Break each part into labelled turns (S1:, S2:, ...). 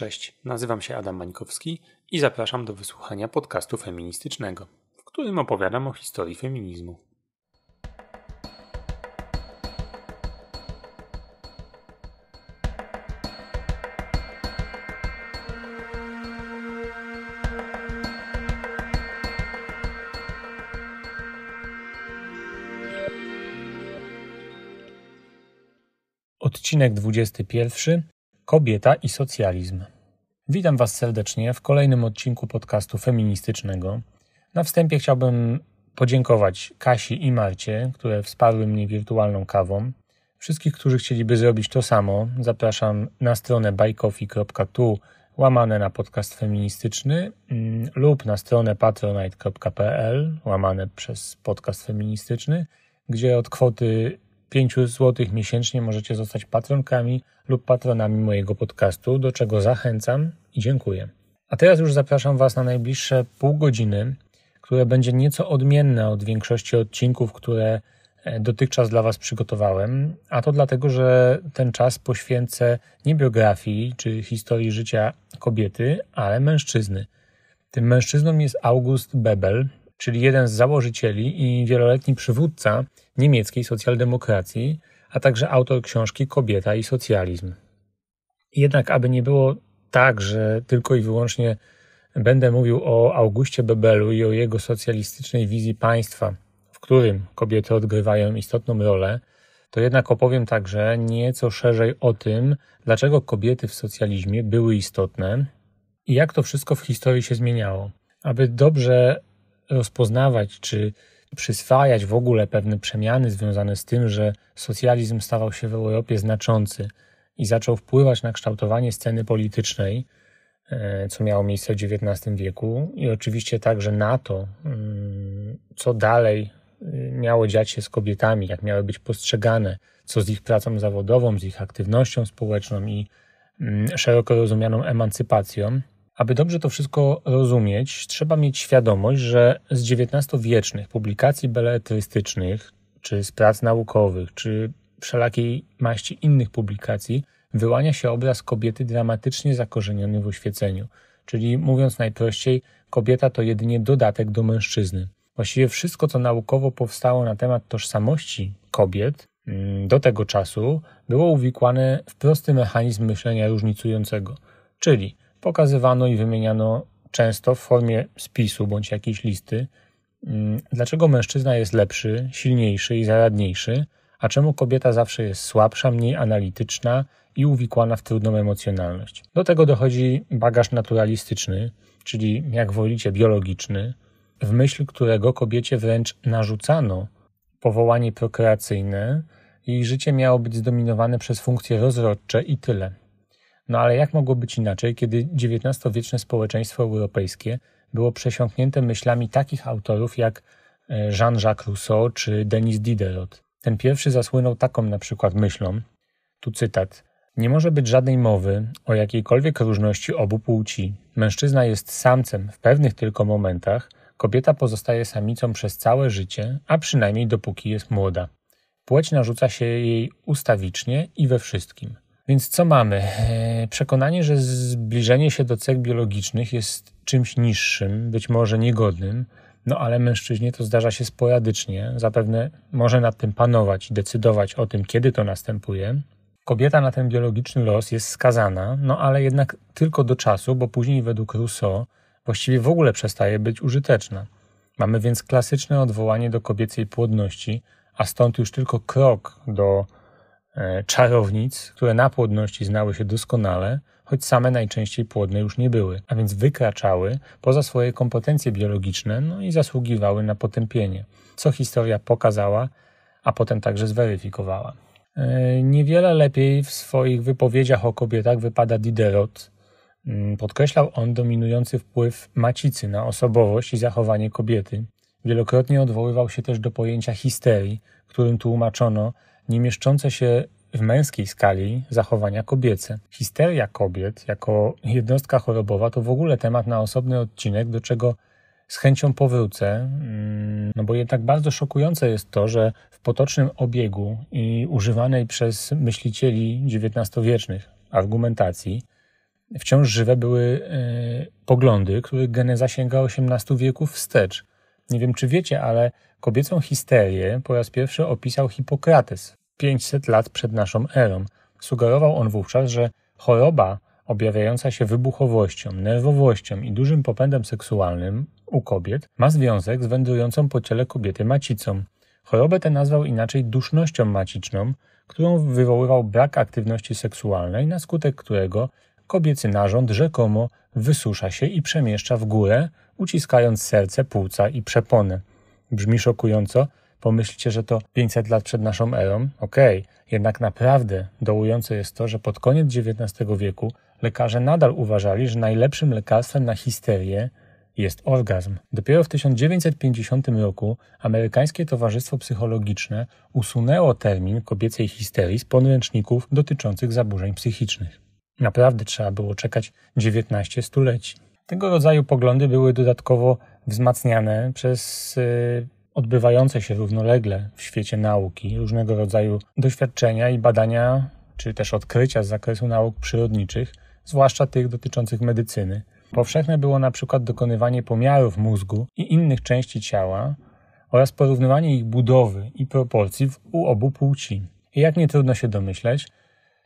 S1: Cześć, nazywam się Adam Mańkowski i zapraszam do wysłuchania podcastu feministycznego, w którym opowiadam o historii feminizmu. Odcinek 21 Kobieta i socjalizm. Witam Was serdecznie w kolejnym odcinku podcastu feministycznego. Na wstępie chciałbym podziękować Kasi i Marcie, które wsparły mnie wirtualną kawą. Wszystkich, którzy chcieliby zrobić to samo, zapraszam na stronę buycoffee.tu łamane na podcast feministyczny mm, lub na stronę patronite.pl łamane przez podcast feministyczny, gdzie od kwoty 5 zł miesięcznie możecie zostać patronkami lub patronami mojego podcastu, do czego zachęcam i dziękuję. A teraz już zapraszam Was na najbliższe pół godziny, które będzie nieco odmienne od większości odcinków, które e, dotychczas dla Was przygotowałem, a to dlatego, że ten czas poświęcę nie biografii czy historii życia kobiety, ale mężczyzny. Tym mężczyzną jest August Bebel, czyli jeden z założycieli i wieloletni przywódca niemieckiej socjaldemokracji, a także autor książki Kobieta i socjalizm. Jednak, aby nie było tak, że tylko i wyłącznie będę mówił o Augustie Bebelu i o jego socjalistycznej wizji państwa, w którym kobiety odgrywają istotną rolę, to jednak opowiem także nieco szerzej o tym, dlaczego kobiety w socjalizmie były istotne i jak to wszystko w historii się zmieniało. Aby dobrze rozpoznawać czy przyswajać w ogóle pewne przemiany związane z tym, że socjalizm stawał się w Europie znaczący i zaczął wpływać na kształtowanie sceny politycznej, e, co miało miejsce w XIX wieku, i oczywiście także na to, mm, co dalej y, miało dziać się z kobietami, jak miały być postrzegane, co z ich pracą zawodową, z ich aktywnością społeczną i mm, szeroko rozumianą emancypacją. Aby dobrze to wszystko rozumieć, trzeba mieć świadomość, że z XIX-wiecznych publikacji beletrystycznych, czy z prac naukowych, czy wszelakiej maści innych publikacji, wyłania się obraz kobiety dramatycznie zakorzeniony w oświeceniu. Czyli mówiąc najprościej, kobieta to jedynie dodatek do mężczyzny. Właściwie wszystko, co naukowo powstało na temat tożsamości kobiet mm, do tego czasu, było uwikłane w prosty mechanizm myślenia różnicującego. Czyli pokazywano i wymieniano często w formie spisu bądź jakiejś listy, mm, dlaczego mężczyzna jest lepszy, silniejszy i zaradniejszy, a czemu kobieta zawsze jest słabsza, mniej analityczna i uwikłana w trudną emocjonalność. Do tego dochodzi bagaż naturalistyczny, czyli jak wolicie biologiczny, w myśl którego kobiecie wręcz narzucano powołanie prokreacyjne, jej życie miało być zdominowane przez funkcje rozrodcze i tyle. No ale jak mogło być inaczej, kiedy XIX-wieczne społeczeństwo europejskie było przesiąknięte myślami takich autorów jak e, Jean-Jacques Rousseau czy Denis Diderot. Ten pierwszy zasłynął taką na przykład myślą, tu cytat, nie może być żadnej mowy o jakiejkolwiek różności obu płci. Mężczyzna jest samcem w pewnych tylko momentach, kobieta pozostaje samicą przez całe życie, a przynajmniej dopóki jest młoda. Płeć narzuca się jej ustawicznie i we wszystkim. Więc co mamy? E, przekonanie, że zbliżenie się do cech biologicznych jest czymś niższym, być może niegodnym, no ale mężczyźnie to zdarza się sporadycznie. Zapewne może nad tym panować i decydować o tym, kiedy to następuje. Kobieta na ten biologiczny los jest skazana, no ale jednak tylko do czasu, bo później według Rousseau właściwie w ogóle przestaje być użyteczna. Mamy więc klasyczne odwołanie do kobiecej płodności, a stąd już tylko krok do E, czarownic, które na płodności znały się doskonale, choć same najczęściej płodne już nie były, a więc wykraczały poza swoje kompetencje biologiczne no i zasługiwały na potępienie, co historia pokazała, a potem także zweryfikowała. E, niewiele lepiej w swoich wypowiedziach o kobietach wypada Diderot. Mm, podkreślał on dominujący wpływ macicy na osobowość i zachowanie kobiety. Wielokrotnie odwoływał się też do pojęcia histerii, którym tłumaczono, nie mieszczące się w męskiej skali zachowania kobiece. Histeria kobiet jako jednostka chorobowa to w ogóle temat na osobny odcinek, do czego z chęcią powrócę, mm, no bo jednak bardzo szokujące jest to, że w potocznym obiegu i używanej przez myślicieli XIX-wiecznych argumentacji wciąż żywe były e, poglądy, których geneza sięga XVIII wieków wstecz. Nie wiem, czy wiecie, ale kobiecą histerię po raz pierwszy opisał Hipokrates 500 lat przed naszą erą. Sugerował on wówczas, że choroba objawiająca się wybuchowością, nerwowością i dużym popędem seksualnym u kobiet ma związek z wędrującą po ciele kobiety macicą. Chorobę tę nazwał inaczej dusznością maciczną, którą wywoływał brak aktywności seksualnej, na skutek którego kobiecy narząd rzekomo wysusza się i przemieszcza w górę, uciskając serce, płuca i przeponę. Brzmi szokująco, pomyślcie, że to 500 lat przed naszą erą. Okej, okay. jednak naprawdę dołujące jest to, że pod koniec XIX wieku lekarze nadal uważali, że najlepszym lekarstwem na histerię jest orgazm. Dopiero w 1950 roku amerykańskie towarzystwo psychologiczne usunęło termin kobiecej histerii z podręczników dotyczących zaburzeń psychicznych. Naprawdę trzeba było czekać 19 stuleci. Tego rodzaju poglądy były dodatkowo wzmacniane przez yy, odbywające się równolegle w świecie nauki, różnego rodzaju doświadczenia i badania, czy też odkrycia z zakresu nauk przyrodniczych, zwłaszcza tych dotyczących medycyny. Powszechne było na przykład dokonywanie pomiarów mózgu i innych części ciała oraz porównywanie ich budowy i proporcji u obu płci. I jak nie trudno się domyśleć,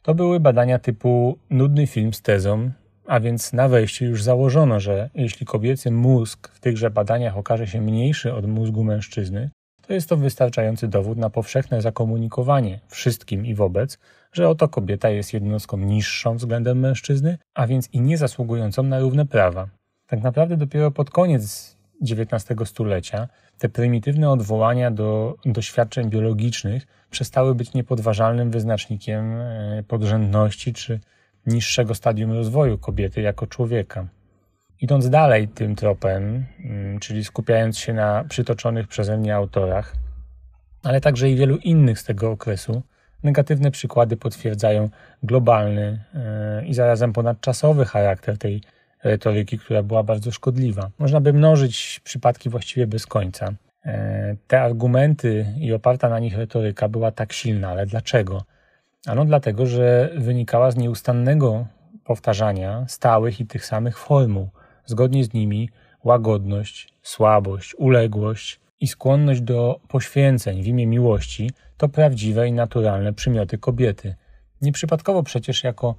S1: to były badania typu nudny film z tezą, a więc na wejściu już założono, że jeśli kobiecy mózg w tychże badaniach okaże się mniejszy od mózgu mężczyzny, to jest to wystarczający dowód na powszechne zakomunikowanie wszystkim i wobec, że oto kobieta jest jednostką niższą względem mężczyzny, a więc i niezasługującą na równe prawa. Tak naprawdę dopiero pod koniec XIX stulecia te prymitywne odwołania do doświadczeń biologicznych przestały być niepodważalnym wyznacznikiem e, podrzędności czy niższego stadium rozwoju kobiety jako człowieka. Idąc dalej tym tropem, mm, czyli skupiając się na przytoczonych przeze mnie autorach, ale także i wielu innych z tego okresu, negatywne przykłady potwierdzają globalny e, i zarazem ponadczasowy charakter tej retoryki, która była bardzo szkodliwa. Można by mnożyć przypadki właściwie bez końca. E, te argumenty i oparta na nich retoryka była tak silna, ale dlaczego? Ano dlatego, że wynikała z nieustannego powtarzania stałych i tych samych formuł. Zgodnie z nimi łagodność, słabość, uległość i skłonność do poświęceń w imię miłości to prawdziwe i naturalne przymioty kobiety. Nieprzypadkowo przecież jako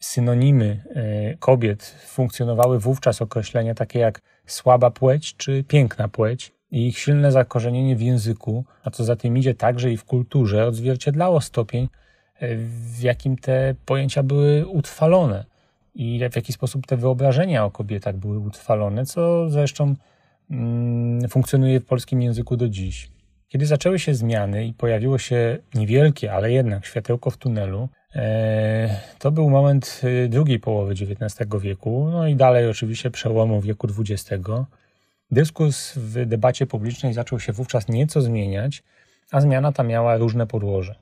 S1: synonimy e, kobiet funkcjonowały wówczas określenia takie jak słaba płeć czy piękna płeć, i ich silne zakorzenienie w języku, a co za tym idzie także i w kulturze, odzwierciedlało stopień E, w jakim te pojęcia były utrwalone i w jaki sposób te wyobrażenia o kobietach były utrwalone, co zresztą mm, funkcjonuje w polskim języku do dziś. Kiedy zaczęły się zmiany i pojawiło się niewielkie, ale jednak światełko w tunelu, e, to był moment e, drugiej połowy XIX wieku, no i dalej oczywiście przełomu wieku XX. Dyskurs w debacie publicznej zaczął się wówczas nieco zmieniać, a zmiana ta miała różne podłoże.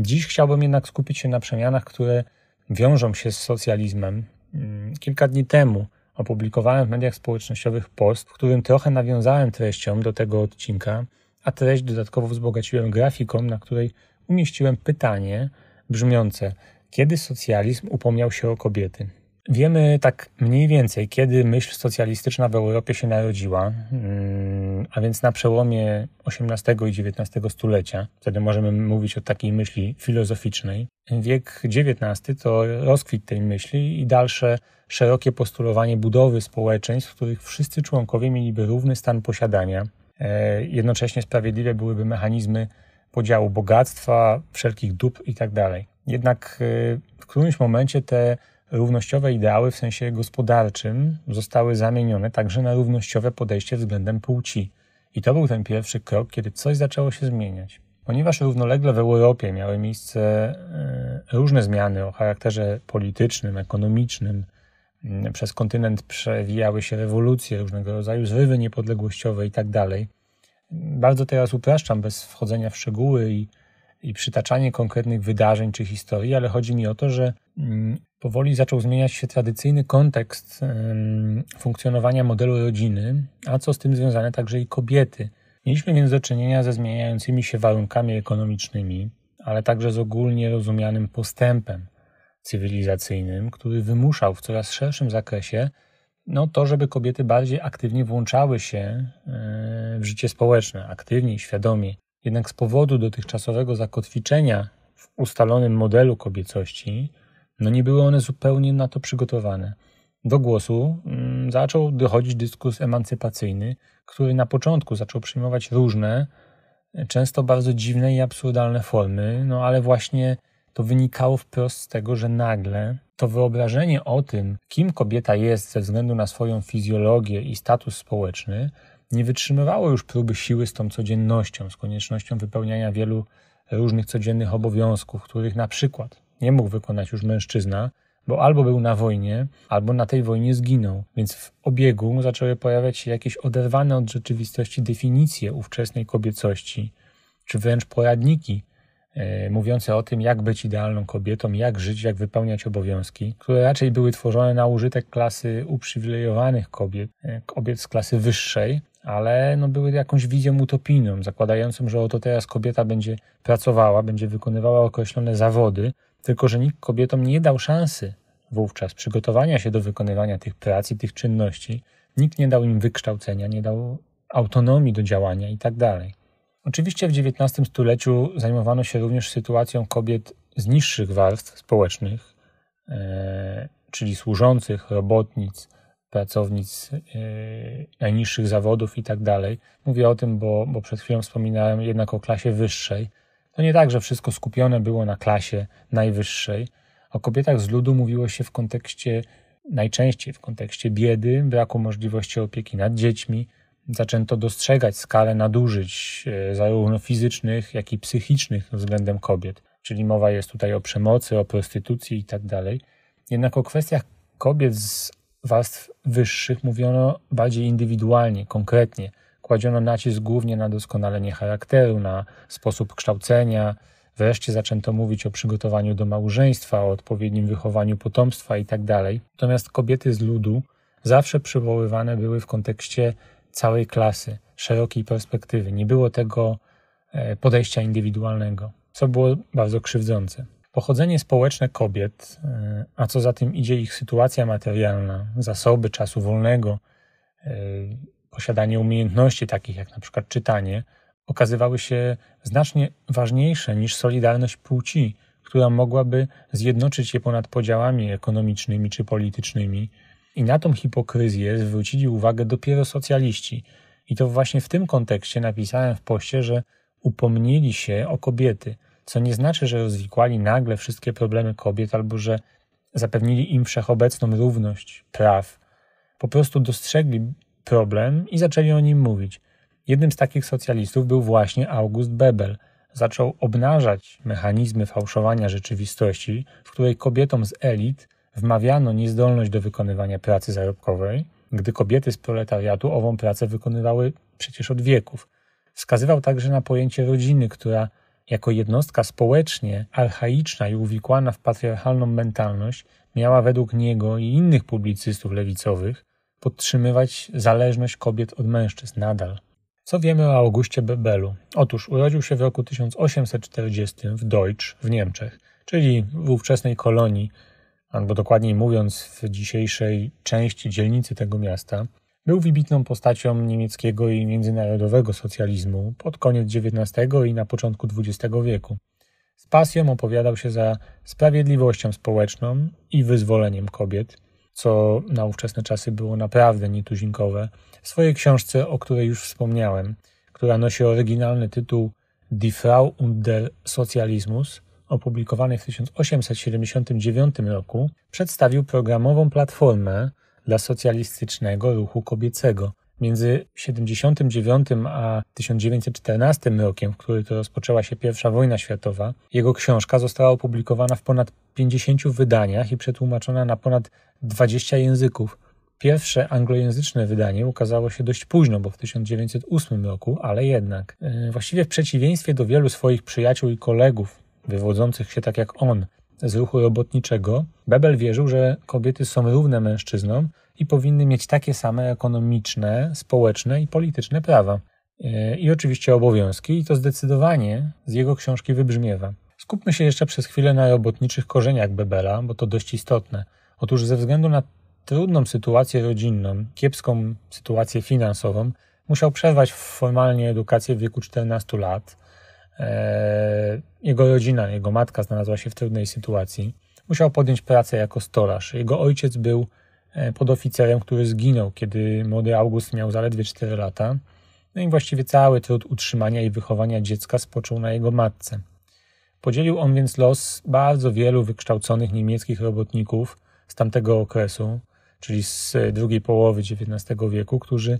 S1: Dziś chciałbym jednak skupić się na przemianach, które wiążą się z socjalizmem. Mm, kilka dni temu opublikowałem w mediach społecznościowych post, w którym trochę nawiązałem treścią do tego odcinka, a treść dodatkowo wzbogaciłem grafiką, na której umieściłem pytanie brzmiące: Kiedy socjalizm upomniał się o kobiety? Wiemy tak mniej więcej, kiedy myśl socjalistyczna w Europie się narodziła, mm, a więc na przełomie XVIII i XIX stulecia. Wtedy możemy mówić o takiej myśli filozoficznej. Wiek XIX to rozkwit tej myśli i dalsze szerokie postulowanie budowy społeczeństw, w których wszyscy członkowie mieliby równy stan posiadania. E, jednocześnie sprawiedliwe byłyby mechanizmy podziału bogactwa, wszelkich dóbr itd. Tak Jednak e, w którymś momencie te równościowe ideały w sensie gospodarczym zostały zamienione także na równościowe podejście względem płci. I to był ten pierwszy krok, kiedy coś zaczęło się zmieniać. Ponieważ równolegle w Europie miały miejsce e, różne zmiany o charakterze politycznym, ekonomicznym, przez kontynent przewijały się rewolucje, różnego rodzaju zrywy niepodległościowe itd. Tak Bardzo teraz upraszczam bez wchodzenia w szczegóły i i przytaczanie konkretnych wydarzeń czy historii, ale chodzi mi o to, że mm, powoli zaczął zmieniać się tradycyjny kontekst funkcjonowania modelu rodziny, a co z tym związane także i kobiety. Mieliśmy więc do czynienia ze zmieniającymi się warunkami ekonomicznymi, ale także z ogólnie rozumianym postępem cywilizacyjnym, który wymuszał w coraz szerszym zakresie no, to, żeby kobiety bardziej aktywnie włączały się e, w życie społeczne, aktywniej, świadomie. Jednak z powodu dotychczasowego zakotwiczenia w ustalonym modelu kobiecości, no nie były one zupełnie na to przygotowane. Do głosu mm, zaczął dochodzić dyskurs emancypacyjny, który na początku zaczął przyjmować różne, często bardzo dziwne i absurdalne formy, no ale właśnie to wynikało wprost z tego, że nagle to wyobrażenie o tym, kim kobieta jest ze względu na swoją fizjologię i status społeczny, nie wytrzymywało już próby siły z tą codziennością, z koniecznością wypełniania wielu różnych codziennych obowiązków, których na przykład nie mógł wykonać już mężczyzna, bo albo był na wojnie, albo na tej wojnie zginął. Więc w obiegu zaczęły pojawiać się jakieś oderwane od rzeczywistości definicje ówczesnej kobiecości, czy wręcz poradniki E, mówiące o tym, jak być idealną kobietą, jak żyć, jak wypełniać obowiązki, które raczej były tworzone na użytek klasy uprzywilejowanych kobiet, e, kobiet z klasy wyższej, ale no były jakąś wizją utopijną, zakładającą, że oto teraz kobieta będzie pracowała, będzie wykonywała określone zawody, tylko że nikt kobietom nie dał szansy wówczas przygotowania się do wykonywania tych prac i tych czynności, nikt nie dał im wykształcenia, nie dał autonomii do działania i tak dalej. Oczywiście w XIX stuleciu zajmowano się również sytuacją kobiet z niższych warstw społecznych, e, czyli służących, robotnic, pracownic e, najniższych zawodów itd. Tak Mówię o tym, bo, bo przed chwilą wspominałem jednak o klasie wyższej. To nie tak, że wszystko skupione było na klasie najwyższej. O kobietach z ludu mówiło się w kontekście najczęściej w kontekście biedy, braku możliwości opieki nad dziećmi, zaczęto dostrzegać skalę nadużyć, e, zarówno fizycznych, jak i psychicznych względem kobiet. Czyli mowa jest tutaj o przemocy, o prostytucji itd. Tak Jednak o kwestiach kobiet z warstw wyższych mówiono bardziej indywidualnie, konkretnie. Kładziono nacisk głównie na doskonalenie charakteru, na sposób kształcenia. Wreszcie zaczęto mówić o przygotowaniu do małżeństwa, o odpowiednim wychowaniu potomstwa itd. Tak Natomiast kobiety z ludu zawsze przywoływane były w kontekście całej klasy, szerokiej perspektywy. Nie było tego e, podejścia indywidualnego, co było bardzo krzywdzące. Pochodzenie społeczne kobiet, e, a co za tym idzie ich sytuacja materialna, zasoby czasu wolnego, e, posiadanie umiejętności takich jak na przykład czytanie, okazywały się znacznie ważniejsze niż solidarność płci, która mogłaby zjednoczyć je ponad podziałami ekonomicznymi czy politycznymi, i na tą hipokryzję zwrócili uwagę dopiero socjaliści. I to właśnie w tym kontekście napisałem w poście, że upomnieli się o kobiety, co nie znaczy, że rozwikłali nagle wszystkie problemy kobiet albo że zapewnili im wszechobecną równość praw. Po prostu dostrzegli problem i zaczęli o nim mówić. Jednym z takich socjalistów był właśnie August Bebel. Zaczął obnażać mechanizmy fałszowania rzeczywistości, w której kobietom z elit wmawiano niezdolność do wykonywania pracy zarobkowej, gdy kobiety z proletariatu ową pracę wykonywały przecież od wieków. Wskazywał także na pojęcie rodziny, która jako jednostka społecznie archaiczna i uwikłana w patriarchalną mentalność miała według niego i innych publicystów lewicowych podtrzymywać zależność kobiet od mężczyzn nadal. Co wiemy o Augustie Bebelu? Otóż urodził się w roku 1840 w Deutsch w Niemczech, czyli w ówczesnej kolonii albo dokładniej mówiąc, w dzisiejszej części dzielnicy tego miasta, był wybitną postacią niemieckiego i międzynarodowego socjalizmu pod koniec XIX i na początku XX wieku. Z pasją opowiadał się za sprawiedliwością społeczną i wyzwoleniem kobiet, co na ówczesne czasy było naprawdę nietuzinkowe, w swojej książce, o której już wspomniałem, która nosi oryginalny tytuł Die Frau und der Sozialismus – opublikowany w 1879 roku, przedstawił programową platformę dla socjalistycznego ruchu kobiecego. Między 1979 a 1914 rokiem, w którym to rozpoczęła się I wojna światowa, jego książka została opublikowana w ponad 50 wydaniach i przetłumaczona na ponad 20 języków. Pierwsze anglojęzyczne wydanie ukazało się dość późno, bo w 1908 roku, ale jednak. E, właściwie w przeciwieństwie do wielu swoich przyjaciół i kolegów, wywodzących się tak jak on z ruchu robotniczego, Bebel wierzył, że kobiety są równe mężczyznom i powinny mieć takie same ekonomiczne, społeczne i polityczne prawa. E, I oczywiście obowiązki, i to zdecydowanie z jego książki wybrzmiewa. Skupmy się jeszcze przez chwilę na robotniczych korzeniach Bebela, bo to dość istotne. Otóż ze względu na trudną sytuację rodzinną, kiepską sytuację finansową, musiał przerwać formalnie edukację w wieku 14 lat – E, jego rodzina, jego matka znalazła się w trudnej sytuacji. Musiał podjąć pracę jako stolarz. Jego ojciec był e, podoficerem, który zginął, kiedy młody August miał zaledwie 4 lata. No i właściwie cały trud utrzymania i wychowania dziecka spoczął na jego matce. Podzielił on więc los bardzo wielu wykształconych niemieckich robotników z tamtego okresu, czyli z drugiej połowy XIX wieku, którzy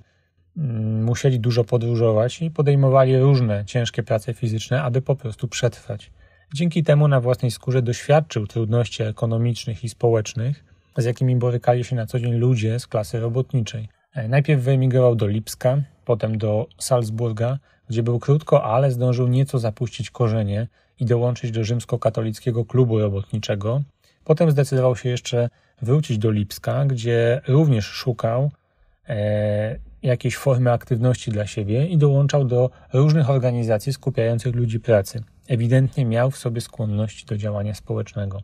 S1: Mm, musieli dużo podróżować i podejmowali różne ciężkie prace fizyczne, aby po prostu przetrwać. Dzięki temu na własnej skórze doświadczył trudności ekonomicznych i społecznych, z jakimi borykali się na co dzień ludzie z klasy robotniczej. E, najpierw wyemigrował do Lipska, potem do Salzburga, gdzie był krótko, ale zdążył nieco zapuścić korzenie i dołączyć do rzymskokatolickiego klubu robotniczego. Potem zdecydował się jeszcze wrócić do Lipska, gdzie również szukał e, jakieś formy aktywności dla siebie i dołączał do różnych organizacji skupiających ludzi pracy. Ewidentnie miał w sobie skłonność do działania społecznego.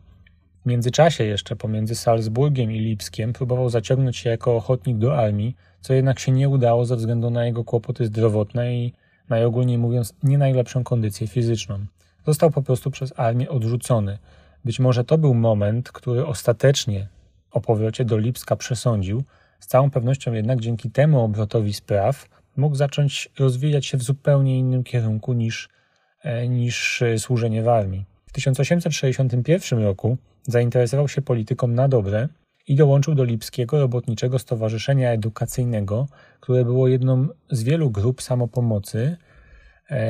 S1: W międzyczasie jeszcze pomiędzy Salzburgiem i Lipskiem próbował zaciągnąć się jako ochotnik do armii, co jednak się nie udało ze względu na jego kłopoty zdrowotne i najogólniej mówiąc nie najlepszą kondycję fizyczną. Został po prostu przez armię odrzucony. Być może to był moment, który ostatecznie o powrocie do Lipska przesądził, z całą pewnością jednak dzięki temu obrotowi spraw mógł zacząć rozwijać się w zupełnie innym kierunku niż, e, niż e, służenie w armii. W 1861 roku zainteresował się polityką na dobre i dołączył do Lipskiego Robotniczego Stowarzyszenia Edukacyjnego, które było jedną z wielu grup samopomocy, e,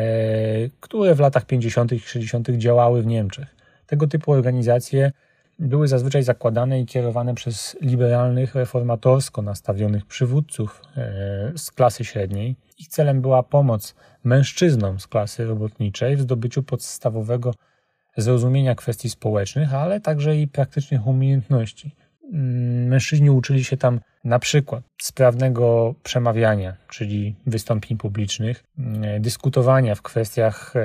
S1: które w latach 50. i 60. działały w Niemczech. Tego typu organizacje były zazwyczaj zakładane i kierowane przez liberalnych, reformatorsko nastawionych przywódców e, z klasy średniej. Ich celem była pomoc mężczyznom z klasy robotniczej w zdobyciu podstawowego zrozumienia kwestii społecznych, ale także i praktycznych umiejętności. Mm, mężczyźni uczyli się tam na przykład sprawnego przemawiania, czyli wystąpień publicznych, mm, dyskutowania w kwestiach e,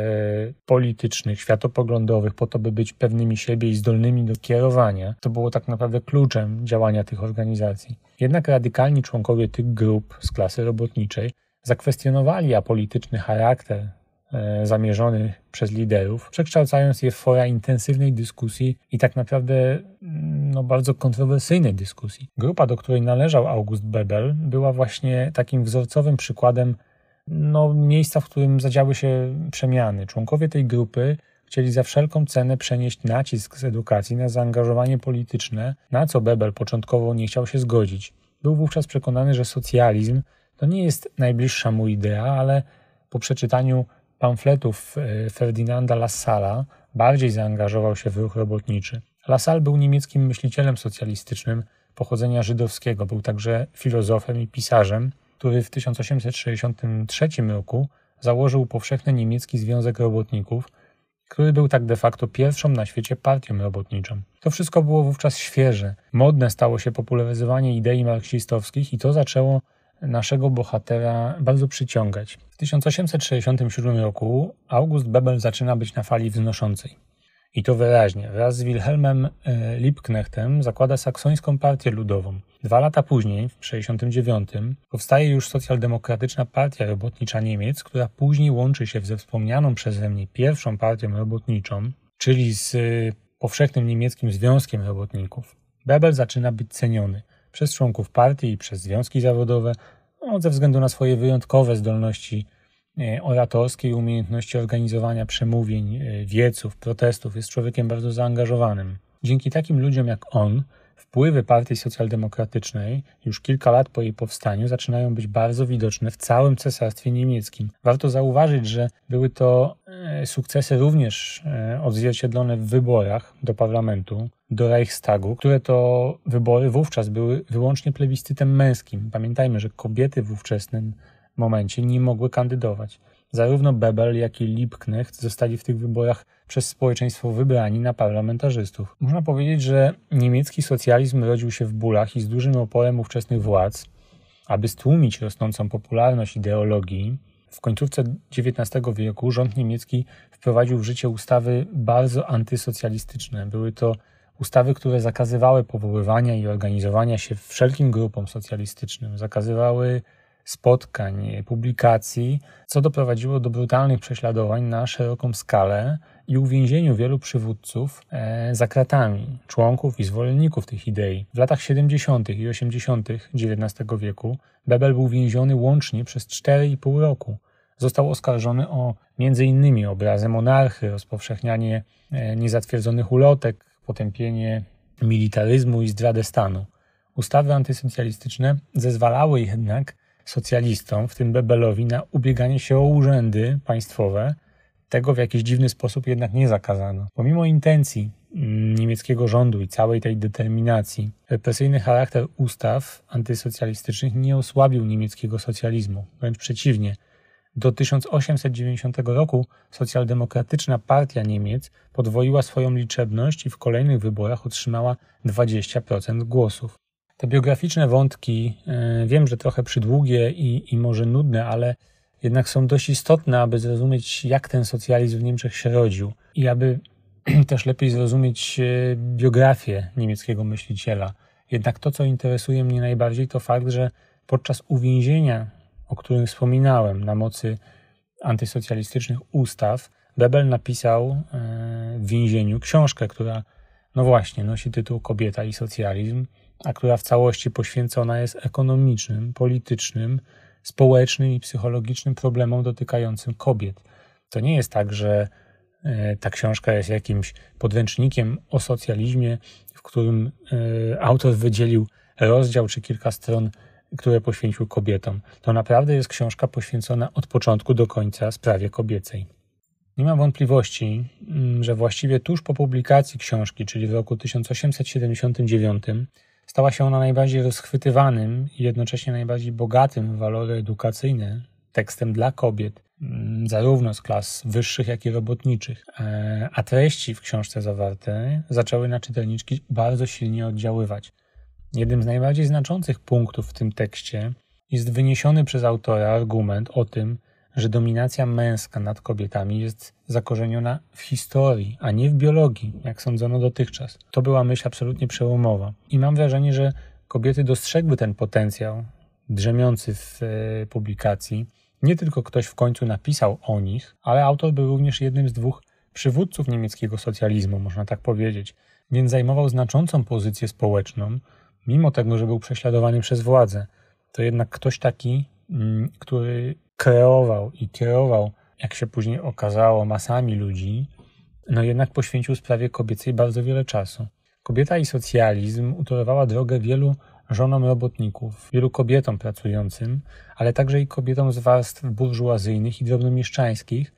S1: politycznych, światopoglądowych, po to, by być pewnymi siebie i zdolnymi do kierowania. To było tak naprawdę kluczem działania tych organizacji. Jednak radykalni członkowie tych grup z klasy robotniczej zakwestionowali apolityczny charakter E, zamierzony przez liderów, przekształcając je w fora intensywnej dyskusji i tak naprawdę mm, no, bardzo kontrowersyjnej dyskusji. Grupa, do której należał August Bebel, była właśnie takim wzorcowym przykładem no, miejsca, w którym zadziały się przemiany. Członkowie tej grupy chcieli za wszelką cenę przenieść nacisk z edukacji na zaangażowanie polityczne, na co Bebel początkowo nie chciał się zgodzić. Był wówczas przekonany, że socjalizm to nie jest najbliższa mu idea, ale po przeczytaniu pamfletów e, Ferdynanda Lassala bardziej zaangażował się w ruch robotniczy. Lassal był niemieckim myślicielem socjalistycznym pochodzenia żydowskiego, był także filozofem i pisarzem, który w 1863 roku założył powszechny niemiecki Związek Robotników, który był tak de facto pierwszą na świecie partią robotniczą. To wszystko było wówczas świeże. Modne stało się popularyzowanie idei marksistowskich i to zaczęło naszego bohatera bardzo przyciągać. W 1867 roku August Bebel zaczyna być na fali wznoszącej. I to wyraźnie. Wraz z Wilhelmem e, Liebknechtem zakłada saksońską partię ludową. Dwa lata później, w 1969, powstaje już socjaldemokratyczna partia robotnicza Niemiec, która później łączy się ze wspomnianą przeze mnie pierwszą partią robotniczą, czyli z e, powszechnym niemieckim związkiem robotników. Bebel zaczyna być ceniony przez członków partii i przez związki zawodowe no, ze względu na swoje wyjątkowe zdolności e, oratorskie i umiejętności organizowania przemówień, e, wieców, protestów. Jest człowiekiem bardzo zaangażowanym. Dzięki takim ludziom jak on, wpływy partii socjaldemokratycznej już kilka lat po jej powstaniu zaczynają być bardzo widoczne w całym cesarstwie niemieckim. Warto zauważyć, że były to e, sukcesy również odzwierciedlone w wyborach do parlamentu do Reichstagu, które to wybory wówczas były wyłącznie plebiscytem męskim. Pamiętajmy, że kobiety w ówczesnym momencie nie mogły kandydować. Zarówno Bebel, jak i Liebknecht zostali w tych wyborach przez społeczeństwo wybrani na parlamentarzystów. Można powiedzieć, że niemiecki socjalizm rodził się w bólach i z dużym oporem ówczesnych władz. Aby stłumić rosnącą popularność ideologii, w końcówce XIX wieku rząd niemiecki wprowadził w życie ustawy bardzo antysocjalistyczne. Były to ustawy, które zakazywały powoływania i organizowania się wszelkim grupom socjalistycznym, zakazywały spotkań, publikacji, co doprowadziło do brutalnych prześladowań na szeroką skalę i uwięzieniu wielu przywódców e, za kratami, członków i zwolenników tych idei. W latach 70. i 80. XIX wieku Bebel był więziony łącznie przez 4,5 roku. Został oskarżony o m.in. obrazy monarchy, rozpowszechnianie e, niezatwierdzonych ulotek, potępienie militaryzmu i zdradę stanu. Ustawy antysocjalistyczne zezwalały jednak socjalistom, w tym Bebelowi, na ubieganie się o urzędy państwowe. Tego w jakiś dziwny sposób jednak nie zakazano. Pomimo intencji mm, niemieckiego rządu i całej tej determinacji, represyjny charakter ustaw antysocjalistycznych nie osłabił niemieckiego socjalizmu. Wręcz przeciwnie, do 1890 roku socjaldemokratyczna partia Niemiec podwoiła swoją liczebność i w kolejnych wyborach otrzymała 20% głosów. Te biograficzne wątki, e, wiem, że trochę przydługie i, i może nudne, ale jednak są dość istotne, aby zrozumieć, jak ten socjalizm w Niemczech się rodził i aby też lepiej zrozumieć e, biografię niemieckiego myśliciela. Jednak to, co interesuje mnie najbardziej, to fakt, że podczas uwięzienia o którym wspominałem, na mocy antysocjalistycznych ustaw, Bebel napisał e, w więzieniu książkę, która, no właśnie, nosi tytuł Kobieta i socjalizm, a która w całości poświęcona jest ekonomicznym, politycznym, społecznym i psychologicznym problemom dotykającym kobiet. To nie jest tak, że e, ta książka jest jakimś podręcznikiem o socjalizmie, w którym e, autor wydzielił rozdział czy kilka stron które poświęcił kobietom. To naprawdę jest książka poświęcona od początku do końca sprawie kobiecej. Nie mam wątpliwości, mm, że właściwie tuż po publikacji książki, czyli w roku 1879, stała się ona najbardziej rozchwytywanym i jednocześnie najbardziej bogatym w walory edukacyjne tekstem dla kobiet, mm, zarówno z klas wyższych, jak i robotniczych. E, a treści w książce zawarte zaczęły na czytelniczki bardzo silnie oddziaływać. Jednym z najbardziej znaczących punktów w tym tekście jest wyniesiony przez autora argument o tym, że dominacja męska nad kobietami jest zakorzeniona w historii, a nie w biologii, jak sądzono dotychczas. To była myśl absolutnie przełomowa. I mam wrażenie, że kobiety dostrzegły ten potencjał drzemiący w e, publikacji. Nie tylko ktoś w końcu napisał o nich, ale autor był również jednym z dwóch przywódców niemieckiego socjalizmu, można tak powiedzieć, więc zajmował znaczącą pozycję społeczną, mimo tego, że był prześladowany przez władzę, to jednak ktoś taki, mm, który kreował i kierował, jak się później okazało, masami ludzi, no jednak poświęcił sprawie kobiecej bardzo wiele czasu. Kobieta i socjalizm utorowała drogę wielu żonom robotników, wielu kobietom pracującym, ale także i kobietom z warstw burżuazyjnych i drobnomieszczańskich,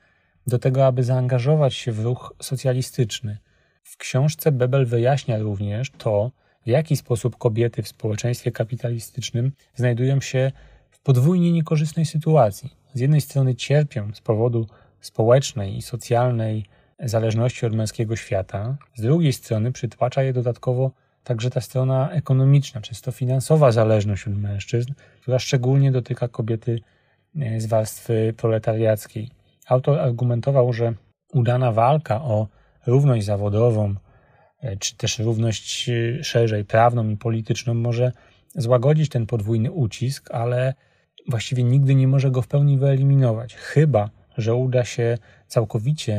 S1: do tego, aby zaangażować się w ruch socjalistyczny. W książce Bebel wyjaśnia również to, w jaki sposób kobiety w społeczeństwie kapitalistycznym znajdują się w podwójnie niekorzystnej sytuacji. Z jednej strony cierpią z powodu społecznej i socjalnej zależności od męskiego świata, z drugiej strony przytłacza je dodatkowo także ta strona ekonomiczna, czysto finansowa zależność od mężczyzn, która szczególnie dotyka kobiety e, z warstwy proletariackiej. Autor argumentował, że udana walka o równość zawodową, E, czy też równość e, szerzej prawną i polityczną może złagodzić ten podwójny ucisk, ale właściwie nigdy nie może go w pełni wyeliminować. Chyba, że uda się całkowicie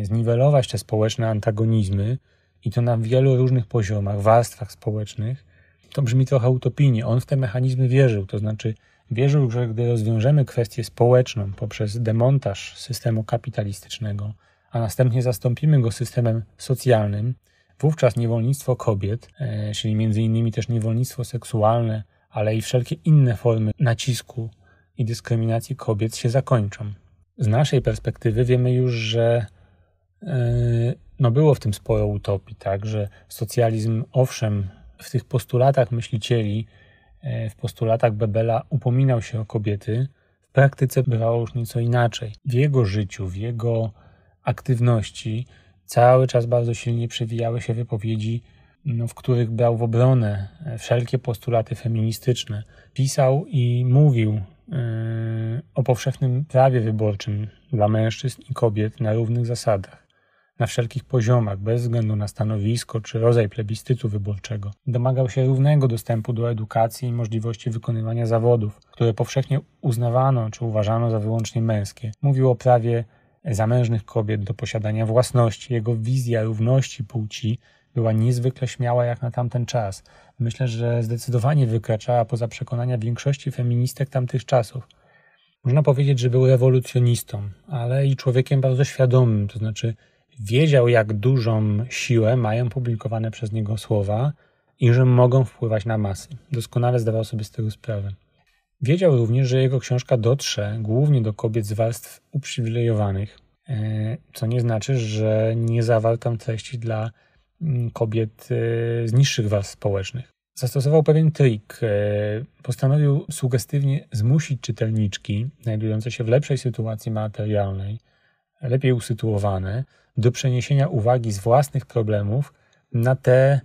S1: e, zniwelować te społeczne antagonizmy i to na wielu różnych poziomach, warstwach społecznych. To brzmi trochę utopijnie. On w te mechanizmy wierzył, to znaczy wierzył, że gdy rozwiążemy kwestię społeczną poprzez demontaż systemu kapitalistycznego, a następnie zastąpimy go systemem socjalnym, Wówczas niewolnictwo kobiet, e, czyli między innymi też niewolnictwo seksualne, ale i wszelkie inne formy nacisku i dyskryminacji kobiet się zakończą. Z naszej perspektywy wiemy już, że e, no było w tym sporo utopii, tak, że socjalizm, owszem, w tych postulatach myślicieli, e, w postulatach Bebela upominał się o kobiety, w praktyce bywało już nieco inaczej. W jego życiu, w jego aktywności cały czas bardzo silnie przewijały się wypowiedzi, no, w których brał w obronę e, wszelkie postulaty feministyczne. Pisał i mówił yy, o powszechnym prawie wyborczym dla mężczyzn i kobiet na równych zasadach, na wszelkich poziomach, bez względu na stanowisko czy rodzaj plebiscytu wyborczego. Domagał się równego dostępu do edukacji i możliwości wykonywania zawodów, które powszechnie uznawano czy uważano za wyłącznie męskie. Mówił o prawie zamężnych kobiet do posiadania własności. Jego wizja równości płci była niezwykle śmiała jak na tamten czas. Myślę, że zdecydowanie wykraczała poza przekonania większości feministek tamtych czasów. Można powiedzieć, że był rewolucjonistą, ale i człowiekiem bardzo świadomym, to znaczy wiedział, jak dużą siłę mają publikowane przez niego słowa i że mogą wpływać na masy. Doskonale zdawał sobie z tego sprawę. Wiedział również, że jego książka dotrze głównie do kobiet z warstw uprzywilejowanych, e, co nie znaczy, że nie zawarł tam treści dla mm, kobiet e, z niższych warstw społecznych. Zastosował pewien trik. E, postanowił sugestywnie zmusić czytelniczki, znajdujące się w lepszej sytuacji materialnej, lepiej usytuowane, do przeniesienia uwagi z własnych problemów na te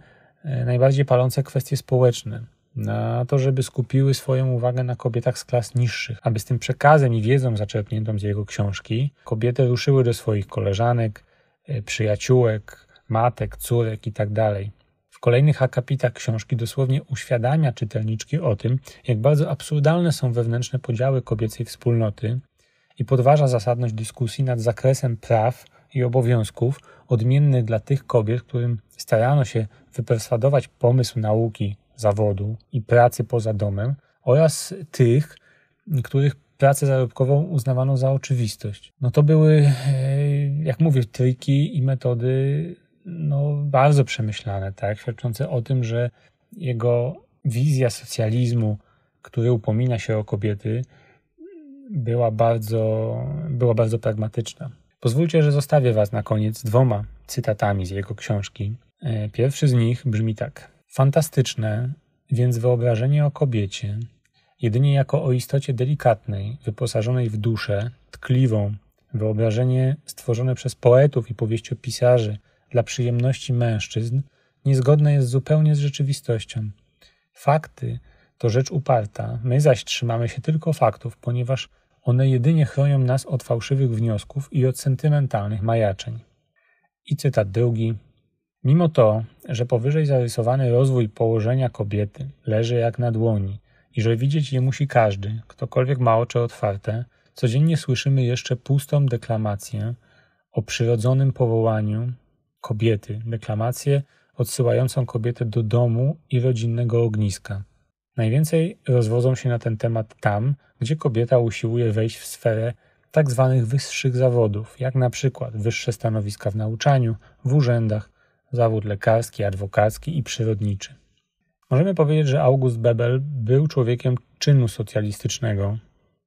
S1: najbardziej palące kwestie społeczne na to, żeby skupiły swoją uwagę na kobietach z klas niższych, aby z tym przekazem i wiedzą zaczerpniętą z jego książki kobiety ruszyły do swoich koleżanek, e, przyjaciółek, matek, córek itd. Tak w kolejnych akapitach książki dosłownie uświadamia czytelniczki o tym, jak bardzo absurdalne są wewnętrzne podziały kobiecej wspólnoty i podważa zasadność dyskusji nad zakresem praw i obowiązków odmiennych dla tych kobiet, którym starano się wyperswadować pomysł nauki zawodu i pracy poza domem oraz tych, których pracę zarobkową uznawano za oczywistość. No to były, e, jak mówię, triki i metody no, bardzo przemyślane, tak, świadczące o tym, że jego wizja socjalizmu, który upomina się o kobiety, była bardzo, była bardzo pragmatyczna. Pozwólcie, że zostawię Was na koniec dwoma cytatami z jego książki. E, pierwszy z nich brzmi tak. Fantastyczne więc wyobrażenie o kobiecie, jedynie jako o istocie delikatnej, wyposażonej w duszę, tkliwą, wyobrażenie stworzone przez poetów i powieściopisarzy dla przyjemności mężczyzn, niezgodne jest zupełnie z rzeczywistością. Fakty to rzecz uparta, my zaś trzymamy się tylko faktów, ponieważ one jedynie chronią nas od fałszywych wniosków i od sentymentalnych majaczeń. I cytat drugi Mimo to, że powyżej zarysowany rozwój położenia kobiety leży jak na dłoni i że widzieć je musi każdy, ktokolwiek ma oczy otwarte, codziennie słyszymy jeszcze pustą deklamację o przyrodzonym powołaniu kobiety, deklamację odsyłającą kobietę do domu i rodzinnego ogniska. Najwięcej rozwodzą się na ten temat tam, gdzie kobieta usiłuje wejść w sferę tzw. Tak wyższych zawodów, jak na przykład wyższe stanowiska w nauczaniu, w urzędach zawód lekarski, adwokacki i przyrodniczy. Możemy powiedzieć, że August Bebel był człowiekiem czynu socjalistycznego.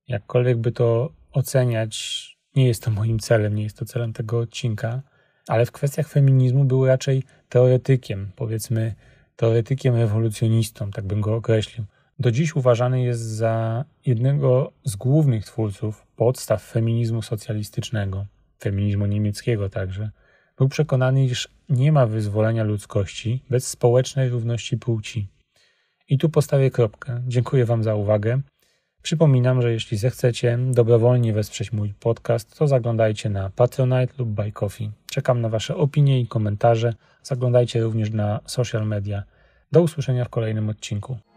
S1: Jakkolwiek by to oceniać, nie jest to moim celem, nie jest to celem tego odcinka, ale w kwestiach feminizmu był raczej teoretykiem, powiedzmy teoretykiem rewolucjonistą, tak bym go określił. Do dziś uważany jest za jednego z głównych twórców podstaw feminizmu socjalistycznego, feminizmu niemieckiego także. Był przekonany, iż nie ma wyzwolenia ludzkości bez społecznej równości płci. I tu postawię kropkę. Dziękuję Wam za uwagę. Przypominam, że jeśli zechcecie dobrowolnie wesprzeć mój podcast, to zaglądajcie na Patreonite lub Buy Coffee. Czekam na Wasze opinie i komentarze. Zaglądajcie również na social media. Do usłyszenia w kolejnym odcinku.